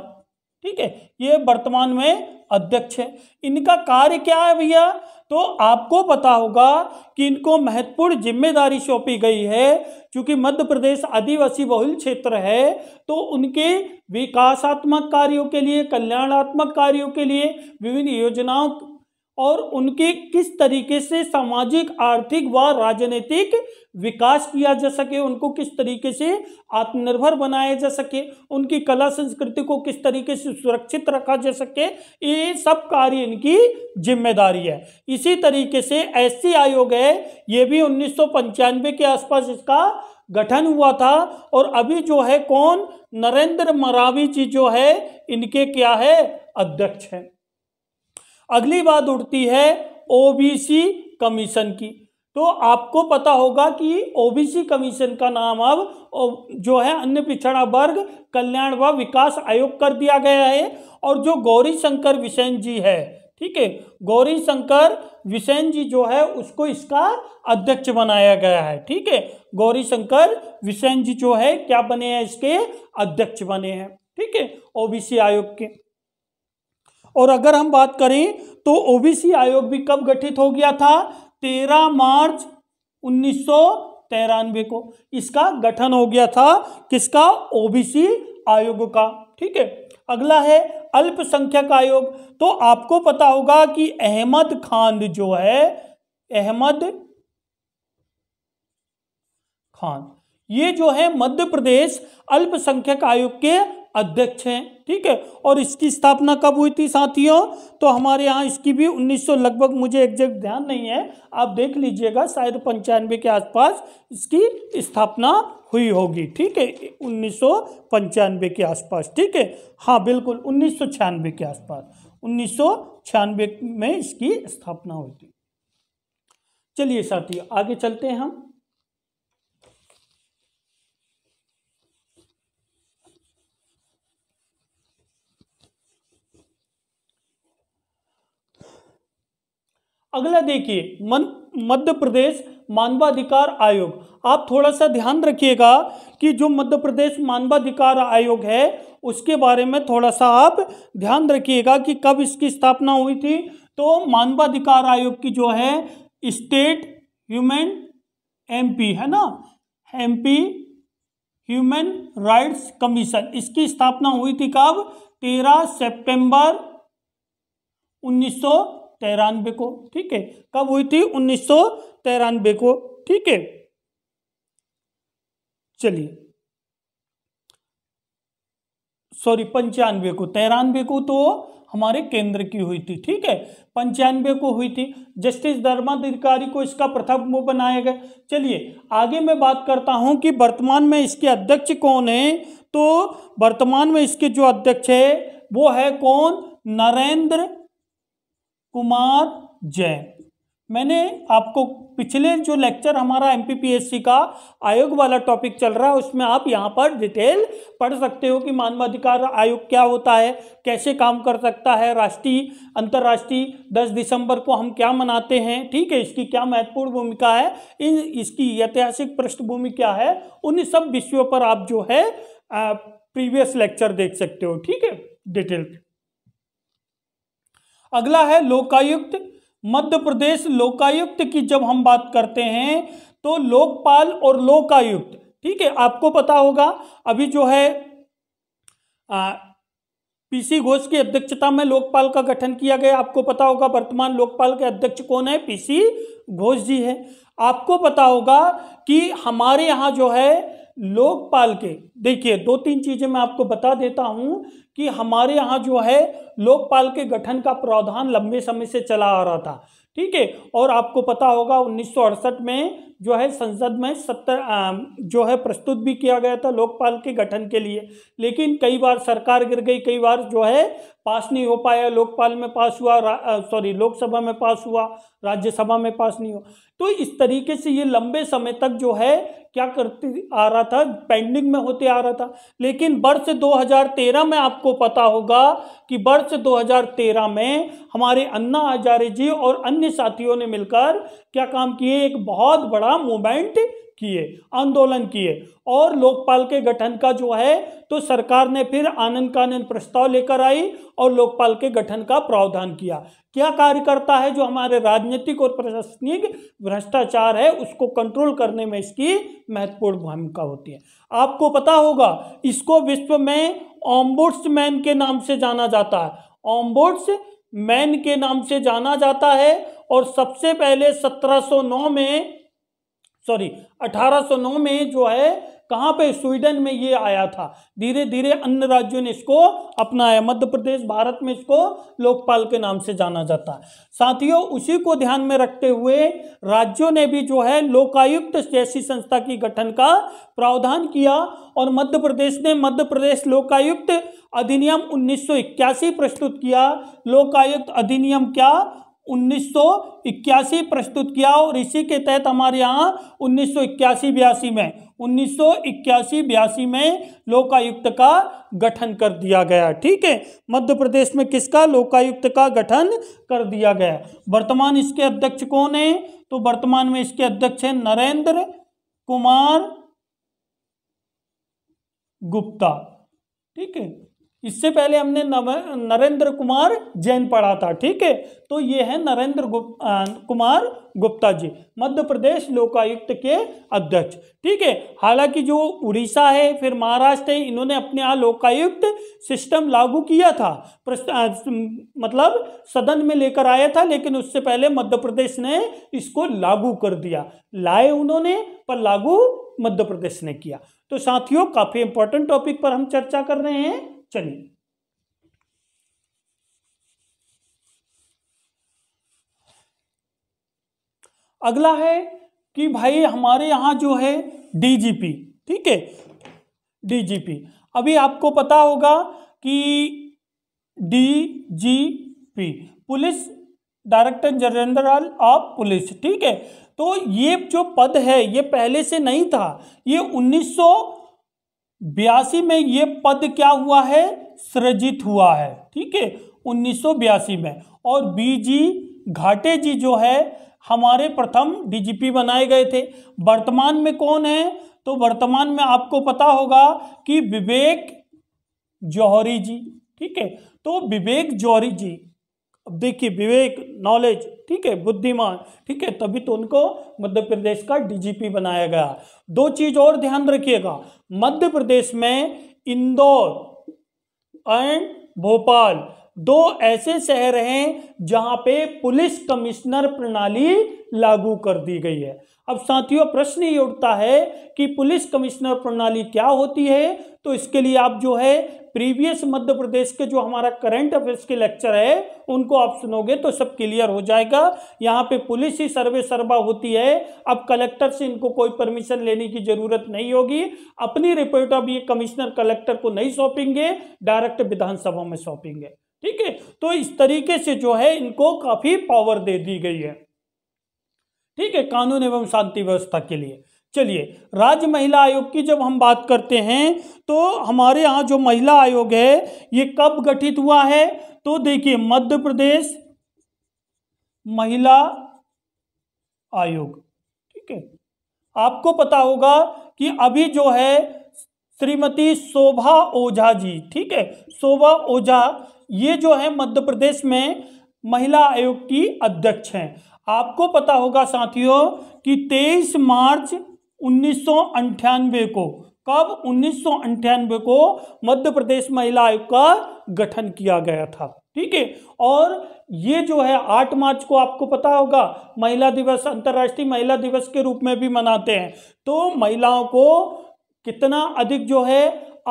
ठीक है ये वर्तमान में अध्यक्ष है इनका कार्य क्या है भैया तो आपको पता होगा कि इनको महत्वपूर्ण जिम्मेदारी सौंपी गई है क्योंकि मध्य प्रदेश आदिवासी बहुल क्षेत्र है तो उनके विकासात्मक कार्यों के लिए कल्याणात्मक कार्यों के लिए विभिन्न योजनाओं और उनके किस तरीके से सामाजिक आर्थिक व राजनीतिक विकास किया जा सके उनको किस तरीके से आत्मनिर्भर बनाया जा सके उनकी कला संस्कृति को किस तरीके से सुरक्षित रखा जा सके ये सब कार्य इनकी जिम्मेदारी है इसी तरीके से ऐसी आयोग है ये भी उन्नीस के आसपास इसका गठन हुआ था और अभी जो है कौन नरेंद्र मरावी जी जो है इनके क्या है अध्यक्ष हैं अगली बात उठती है ओबीसी कमीशन की तो आपको पता होगा कि ओबीसी कमीशन का नाम अब जो है अन्य पिछड़ा वर्ग कल्याण व विकास आयोग कर दिया गया है और जो गौरी शंकर विसेन जी है ठीक है गौरी शंकर विसेन जी जो है उसको इसका अध्यक्ष बनाया गया है ठीक है गौरी शंकर विसेन जी जो है क्या बने हैं इसके अध्यक्ष बने हैं ठीक है ओबीसी आयोग के और अगर हम बात करें तो ओबीसी आयोग भी कब गठित हो गया था तेरह मार्च उन्नीस तेरानवे को इसका गठन हो गया था किसका ओबीसी आयोग का ठीक है अगला है अल्पसंख्यक आयोग तो आपको पता होगा कि अहमद खान जो है अहमद खान ये जो है मध्य प्रदेश अल्पसंख्यक आयोग के अध्यक्ष हैं ठीक है और इसकी स्थापना कब हुई थी साथियों तो हमारे यहाँ इसकी भी 1900 लगभग मुझे एग्जैक्ट ध्यान नहीं है आप देख लीजिएगा शायद पंचानवे के आसपास इसकी स्थापना हुई होगी ठीक है उन्नीस के आसपास ठीक है हाँ बिल्कुल उन्नीस के आसपास उन्नीस में इसकी स्थापना हुई थी चलिए साथियों आगे चलते हैं हम अगला देखिए मध्य प्रदेश मानवाधिकार आयोग आप थोड़ा सा ध्यान रखिएगा कि जो मध्य प्रदेश मानवाधिकार आयोग है उसके बारे में थोड़ा सा आप ध्यान रखिएगा कि कब इसकी स्थापना हुई थी तो मानवाधिकार आयोग की जो है स्टेट ह्यूमन एमपी है ना एमपी ह्यूमन राइट्स कमीशन इसकी स्थापना हुई थी कब तेरह सितंबर तिरानबे को ठीक है कब हुई थी उन्नीस सौ तिरानवे को ठीक है चलिए सॉरी पंचानवे को तिरानवे को तो हमारे केंद्र की हुई थी ठीक है पंचानवे को हुई थी जस्टिस धर्माधिकारी को इसका प्रथम वो बनाया गया चलिए आगे मैं बात करता हूं कि वर्तमान में इसके अध्यक्ष कौन है तो वर्तमान में इसके जो अध्यक्ष है वो है कौन नरेंद्र कुमार जैन मैंने आपको पिछले जो लेक्चर हमारा एम का आयोग वाला टॉपिक चल रहा है उसमें आप यहाँ पर डिटेल पढ़ सकते हो कि मानवाधिकार आयोग क्या होता है कैसे काम कर सकता है राष्ट्रीय अंतर्राष्ट्रीय 10 दिसंबर को हम क्या मनाते हैं ठीक है इसकी क्या महत्वपूर्ण भूमिका है इन इसकी ऐतिहासिक पृष्ठभूमि क्या है उन सब विषयों पर आप जो है प्रीवियस लेक्चर देख सकते हो ठीक है डिटेल अगला है लोकायुक्त मध्य प्रदेश लोकायुक्त की जब हम बात करते हैं तो लोकपाल और लोकायुक्त ठीक है आपको पता होगा अभी जो है आ, पीसी घोष की अध्यक्षता में लोकपाल का गठन किया गया आपको पता होगा वर्तमान लोकपाल के अध्यक्ष कौन है पीसी घोष जी है आपको पता होगा कि हमारे यहाँ जो है लोकपाल के देखिए दो तीन चीजें मैं आपको बता देता हूं कि हमारे यहां जो है लोकपाल के गठन का प्रावधान लंबे समय से चला आ रहा था ठीक है और आपको पता होगा उन्नीस में जो है संसद में सत्तर जो है प्रस्तुत भी किया गया था लोकपाल के गठन के लिए लेकिन कई बार सरकार गिर गई कई बार जो है पास नहीं हो पाया लोकपाल में पास हुआ सॉरी लोकसभा में पास हुआ राज्यसभा में पास नहीं हुआ तो इस तरीके से ये लंबे समय तक जो है क्या करते आ रहा था पेंडिंग में होते आ रहा था लेकिन वर्ष 2013 में आपको पता होगा कि वर्ष 2013 में हमारे अन्ना हजारे जी और अन्य साथियों ने मिलकर क्या काम किए एक बहुत बड़ा द्वारा मूवमेंट किए आंदोलन किए और लोकपाल के गठन का जो है तो सरकार ने फिर आनंद कानन प्रस्ताव लेकर आई और लोकपाल के गठन का प्रावधान किया क्या कार्य करता है जो हमारे राजनीतिक और प्रशासनिक भ्रष्टाचार है उसको कंट्रोल करने में इसकी महत्वपूर्ण भूमिका होती है आपको पता होगा इसको विश्व में ऑम्बोट्समैन के नाम से जाना जाता है ऑम्बोट्स मैन के नाम से जाना जाता है और सबसे पहले 1709 में सॉरी 1809 में जो है कहाँ पे स्वीडन में ये आया था धीरे धीरे अन्य राज्यों ने इसको अपनाया मध्य प्रदेश भारत में इसको लोकपाल के नाम से जाना जाता है साथियों उसी को ध्यान में रखते हुए राज्यों ने भी जो है लोकायुक्त जैसी संस्था की गठन का प्रावधान किया और मध्य प्रदेश ने मध्य प्रदेश लोकायुक्त अधिनियम 1981 प्रस्तुत किया लोकायुक्त अधिनियम क्या उन्नीस प्रस्तुत किया और इसी के तहत हमारे यहाँ उन्नीस सौ बयासी में उन्नीस सौ बयासी में लोकायुक्त का गठन कर दिया गया ठीक है मध्य प्रदेश में किसका लोकायुक्त का गठन कर दिया गया वर्तमान इसके अध्यक्ष कौन है तो वर्तमान में इसके अध्यक्ष हैं नरेंद्र कुमार गुप्ता ठीक है इससे पहले हमने नरेंद्र कुमार जैन पढ़ा था ठीक है तो ये है नरेंद्र गुप, आ, कुमार गुप्ता जी मध्य प्रदेश लोकायुक्त के अध्यक्ष ठीक है हालांकि जो उड़ीसा है फिर महाराष्ट्र है इन्होंने अपने यहाँ लोकायुक्त सिस्टम लागू किया था मतलब सदन में लेकर आया था लेकिन उससे पहले मध्य प्रदेश ने इसको लागू कर दिया लाए उन्होंने पर लागू मध्य प्रदेश ने किया तो साथियों काफी इंपॉर्टेंट टॉपिक पर हम चर्चा कर रहे हैं चलिए अगला है कि भाई हमारे यहां जो है डीजीपी ठीक है डीजीपी अभी आपको पता होगा कि DGP police director general of police ठीक है तो ये जो पद है ये पहले से नहीं था ये उन्नीस बयासी में ये पद क्या हुआ है सृजित हुआ है ठीक है उन्नीस में और बीजी घाटे जी जो है हमारे प्रथम डीजीपी बनाए गए थे वर्तमान में कौन है तो वर्तमान में आपको पता होगा कि विवेक जौहरी जी ठीक है तो विवेक जौहरी जी अब देखिए विवेक नॉलेज ठीक है बुद्धिमान ठीक है तभी तो उनको मध्य प्रदेश का डीजीपी बनाया गया दो चीज और ध्यान रखिएगा मध्य प्रदेश में इंदौर एंड भोपाल दो ऐसे शहर हैं जहां पे पुलिस कमिश्नर प्रणाली लागू कर दी गई है अब साथियों प्रश्न ये उठता है कि पुलिस कमिश्नर प्रणाली क्या होती है तो इसके लिए आप जो है प्रीवियस मध्य प्रदेश के जो हमारा करंट अफेयर्स के लेक्चर है उनको आप सुनोगे तो सब क्लियर हो जाएगा यहाँ पे पुलिस ही सर्वे सर्वा होती है अब कलेक्टर से इनको कोई परमिशन लेने की जरूरत नहीं होगी अपनी रिपोर्ट अब ये कमिश्नर कलेक्टर को नहीं सौंपेंगे डायरेक्ट विधानसभा में सौंपेंगे ठीक है तो इस तरीके से जो है इनको काफी पावर दे दी गई है ठीक है कानून एवं शांति व्यवस्था के लिए चलिए राज्य महिला आयोग की जब हम बात करते हैं तो हमारे यहाँ जो महिला आयोग है ये कब गठित हुआ है तो देखिए मध्य प्रदेश महिला आयोग ठीक है आपको पता होगा कि अभी जो है श्रीमती शोभा ओझा जी ठीक है शोभा ओझा ये जो है मध्य प्रदेश में महिला आयोग की अध्यक्ष हैं आपको पता होगा साथियों कि 23 मार्च उन्नीस को कब उन्नीस को मध्य प्रदेश महिला आयोग का गठन किया गया था ठीक है और ये जो है आठ मार्च को आपको पता होगा महिला दिवस अंतर्राष्ट्रीय महिला दिवस के रूप में भी मनाते हैं तो महिलाओं को कितना अधिक जो है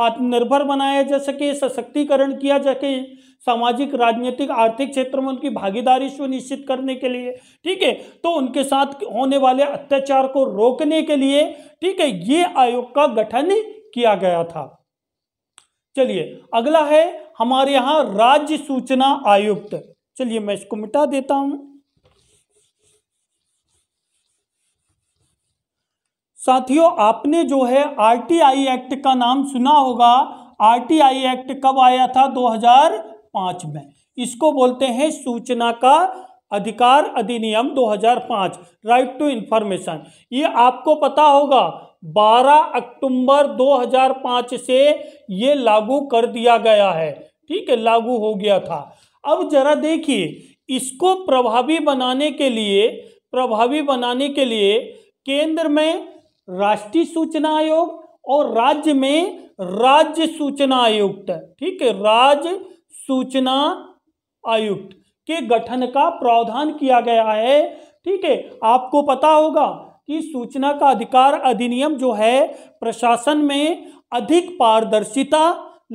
आत्मनिर्भर बनाया जा सके सशक्तिकरण किया जा सके सामाजिक राजनीतिक आर्थिक क्षेत्र में उनकी भागीदारी सुनिश्चित करने के लिए ठीक है तो उनके साथ होने वाले अत्याचार को रोकने के लिए ठीक है ये आयोग का गठन किया गया था चलिए अगला है हमारे यहाँ राज्य सूचना आयुक्त चलिए मैं इसको मिटा देता हूं साथियों आपने जो है आरटीआई एक्ट का नाम सुना होगा आरटीआई एक्ट कब आया था 2005 में इसको बोलते हैं सूचना का अधिकार अधिनियम 2005 राइट टू इंफॉर्मेशन ये आपको पता होगा 12 अक्टूबर 2005 से ये लागू कर दिया गया है ठीक है लागू हो गया था अब जरा देखिए इसको प्रभावी बनाने के लिए प्रभावी बनाने के लिए केंद्र में राष्ट्रीय सूचना आयोग और राज्य में राज्य सूचना आयुक्त ठीक है राज्य सूचना आयुक्त के गठन का प्रावधान किया गया है ठीक है आपको पता होगा कि सूचना का अधिकार अधिनियम जो है प्रशासन में अधिक पारदर्शिता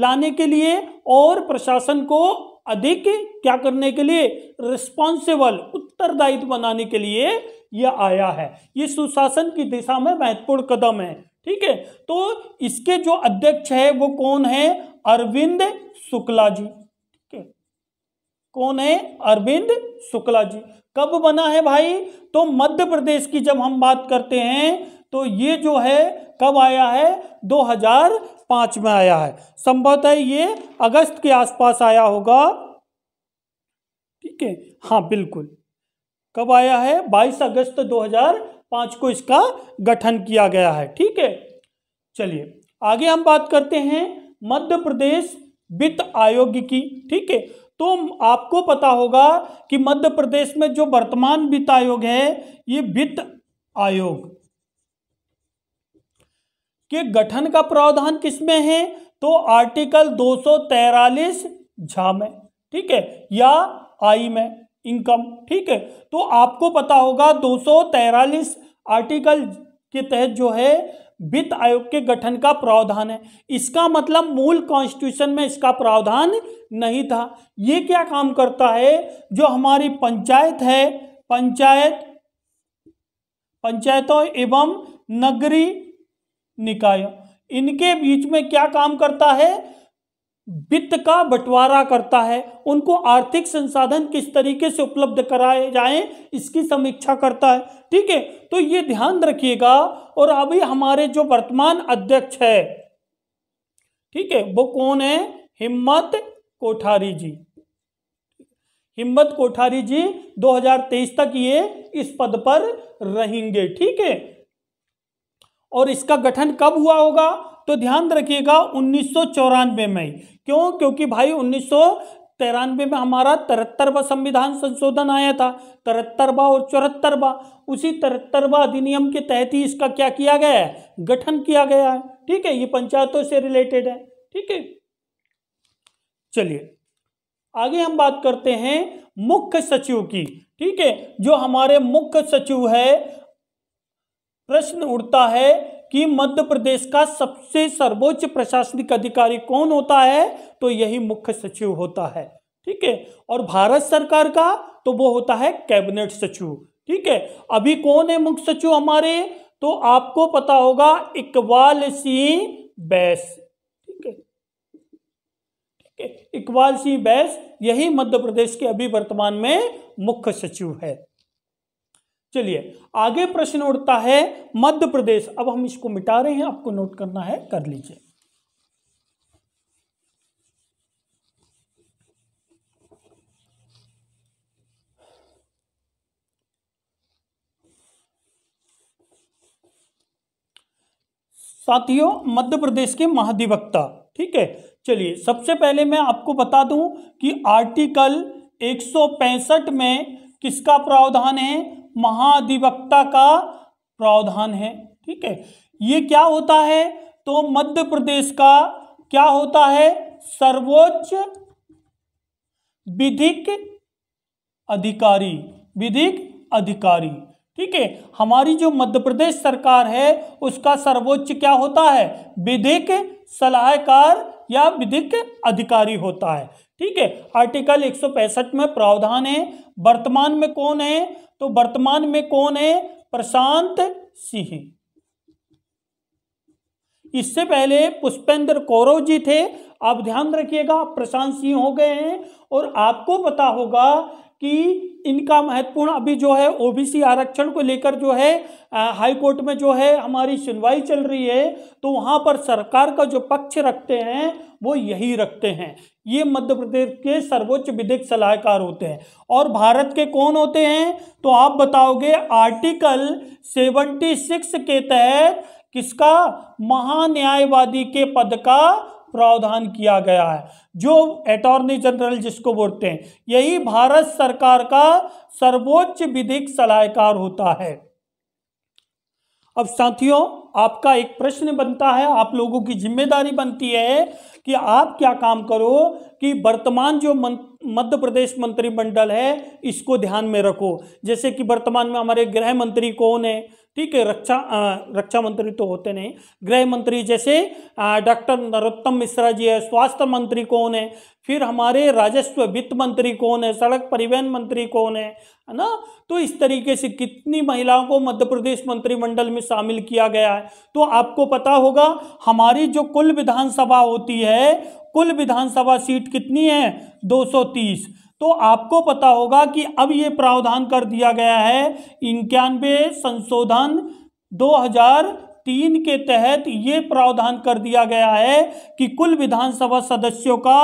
लाने के लिए और प्रशासन को अधिक क्या करने के लिए रिस्पॉन्सिबल उत्तरदायित्व बनाने के लिए यह आया है ये सुशासन की दिशा में महत्वपूर्ण कदम है ठीक है तो इसके जो अध्यक्ष है वो कौन है अरविंद शुक्ला जी ठीक है कौन है अरविंद शुक्ला जी कब बना है भाई तो मध्य प्रदेश की जब हम बात करते हैं तो ये जो है कब आया है 2005 में आया है संभवतः ये अगस्त के आसपास आया होगा ठीक है हाँ बिल्कुल कब आया है 22 अगस्त 2005 को इसका गठन किया गया है ठीक है चलिए आगे हम बात करते हैं मध्य प्रदेश वित्त आयोग की ठीक है तो आपको पता होगा कि मध्य प्रदेश में जो वर्तमान वित्त आयोग है ये वित्त आयोग कि गठन का प्रावधान किसमें है तो आर्टिकल दो झा में ठीक है या आई में इनकम ठीक है तो आपको पता होगा दो आर्टिकल के तहत जो है वित्त आयोग के गठन का प्रावधान है इसका मतलब मूल कॉन्स्टिट्यूशन में इसका प्रावधान नहीं था ये क्या काम करता है जो हमारी पंचायत है पंचायत पंचायतों एवं नगरी निकाय इनके बीच में क्या काम करता है वित्त का बंटवारा करता है उनको आर्थिक संसाधन किस तरीके से उपलब्ध कराए जाएं इसकी समीक्षा करता है ठीक है तो ये ध्यान रखिएगा और अभी हमारे जो वर्तमान अध्यक्ष है ठीक है वो कौन है हिम्मत कोठारी जी हिम्मत कोठारी जी 2023 तक ये इस पद पर रहेंगे ठीक है और इसका गठन कब हुआ होगा तो ध्यान रखिएगा उन्नीस में क्यों क्योंकि भाई उन्नीस तिरानवे में हमारा तिहत्तरवा संविधान संशोधन आया था तिहत्तरवा और चौहत्तरवा उसी तिहत्तरवा अधिनियम के तहत ही इसका क्या किया गया है गठन किया गया है ठीक है ये पंचायतों से रिलेटेड है ठीक है चलिए आगे हम बात करते हैं मुख्य सचिव की ठीक है जो हमारे मुख्य सचिव है प्रश्न उठता है कि मध्य प्रदेश का सबसे सर्वोच्च प्रशासनिक अधिकारी कौन होता है तो यही मुख्य सचिव होता है ठीक है और भारत सरकार का तो वो होता है कैबिनेट सचिव ठीक है अभी कौन है मुख्य सचिव हमारे तो आपको पता होगा इकबाल सिंह बैस ठीक है ठीक है इकबाल सिंह बैस यही मध्य प्रदेश के अभी वर्तमान में मुख्य सचिव है चलिए आगे प्रश्न उठता है मध्य प्रदेश अब हम इसको मिटा रहे हैं आपको नोट करना है कर लीजिए साथियों मध्य प्रदेश के महाधिवक्ता ठीक है चलिए सबसे पहले मैं आपको बता दूं कि आर्टिकल 165 में किसका प्रावधान है महाधिवक्ता का प्रावधान है ठीक है ये क्या होता है तो मध्य प्रदेश का क्या होता है सर्वोच्च विधिक अधिकारी विधिक अधिकारी ठीक है हमारी जो मध्य प्रदेश सरकार है उसका सर्वोच्च क्या होता है विधिक सलाहकार या विधिक अधिकारी होता है ठीक है आर्टिकल एक में प्रावधान है वर्तमान में कौन है तो वर्तमान में कौन है प्रशांत सिंह इससे पहले पुष्पेंद्र कौरव जी थे आप ध्यान रखिएगा प्रशांत सिंह हो गए हैं और आपको पता होगा कि इनका महत्वपूर्ण अभी जो है ओबीसी आरक्षण को लेकर जो है हाई कोर्ट में जो है हमारी सुनवाई चल रही है तो वहाँ पर सरकार का जो पक्ष रखते हैं वो यही रखते हैं ये मध्य प्रदेश के सर्वोच्च विधिक सलाहकार होते हैं और भारत के कौन होते हैं तो आप बताओगे आर्टिकल सेवेंटी सिक्स के तहत किसका महान्यायवादी के पद का प्रावधान किया गया है जो अटॉर्नी जनरल जिसको बोलते हैं यही भारत सरकार का सर्वोच्च विधिक सलाहकार होता है अब साथियों आपका एक प्रश्न बनता है आप लोगों की जिम्मेदारी बनती है कि आप क्या काम करो कि वर्तमान जो मध्य प्रदेश मंत्रिमंडल है इसको ध्यान में रखो जैसे कि वर्तमान में हमारे गृह मंत्री कौन है ठीक है रक्षा आ, रक्षा मंत्री तो होते नहीं गृह मंत्री जैसे डॉक्टर नरोत्तम मिश्रा जी है स्वास्थ्य मंत्री कौन है फिर हमारे राजस्व वित्त मंत्री कौन है सड़क परिवहन मंत्री कौन है है ना तो इस तरीके से कितनी महिलाओं को मध्य प्रदेश मंत्रिमंडल में शामिल किया गया है तो आपको पता होगा हमारी जो कुल विधानसभा होती है कुल विधानसभा सीट कितनी है 230 तो आपको पता होगा कि अब ये प्रावधान कर दिया गया है इक्यानवे संशोधन 2003 के तहत ये प्रावधान कर दिया गया है कि कुल विधानसभा सदस्यों का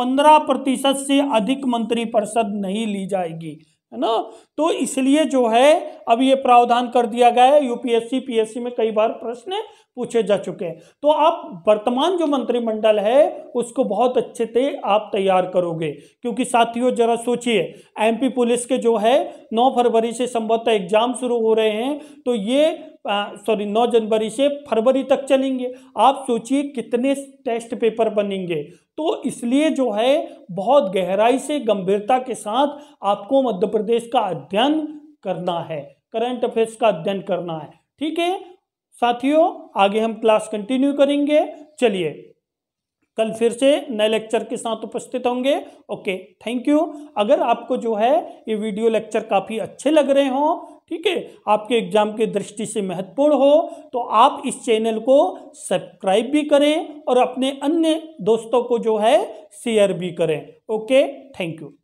15 प्रतिशत से अधिक मंत्री परिषद नहीं ली जाएगी है ना तो इसलिए जो है अब ये प्रावधान कर दिया गया है यूपीएससी पीएससी में कई बार प्रश्न पूछे जा चुके हैं तो आप वर्तमान जो मंत्रिमंडल है उसको बहुत अच्छे से आप तैयार करोगे क्योंकि साथियों जरा सोचिए एमपी पुलिस के जो है 9 फरवरी से संभवतः एग्जाम शुरू हो रहे हैं तो ये सॉरी 9 जनवरी से फरवरी तक चलेंगे आप सोचिए कितने टेस्ट पेपर बनेंगे तो इसलिए जो है बहुत गहराई से गंभीरता के साथ आपको मध्य प्रदेश का अध्ययन करना है करंट अफेयर्स का अध्ययन करना है ठीक है साथियों आगे हम क्लास कंटिन्यू करेंगे चलिए कल फिर से नए लेक्चर के साथ उपस्थित होंगे ओके थैंक यू अगर आपको जो है ये वीडियो लेक्चर काफ़ी अच्छे लग रहे हों ठीक है आपके एग्जाम के दृष्टि से महत्वपूर्ण हो तो आप इस चैनल को सब्सक्राइब भी करें और अपने अन्य दोस्तों को जो है शेयर भी करें ओके थैंक यू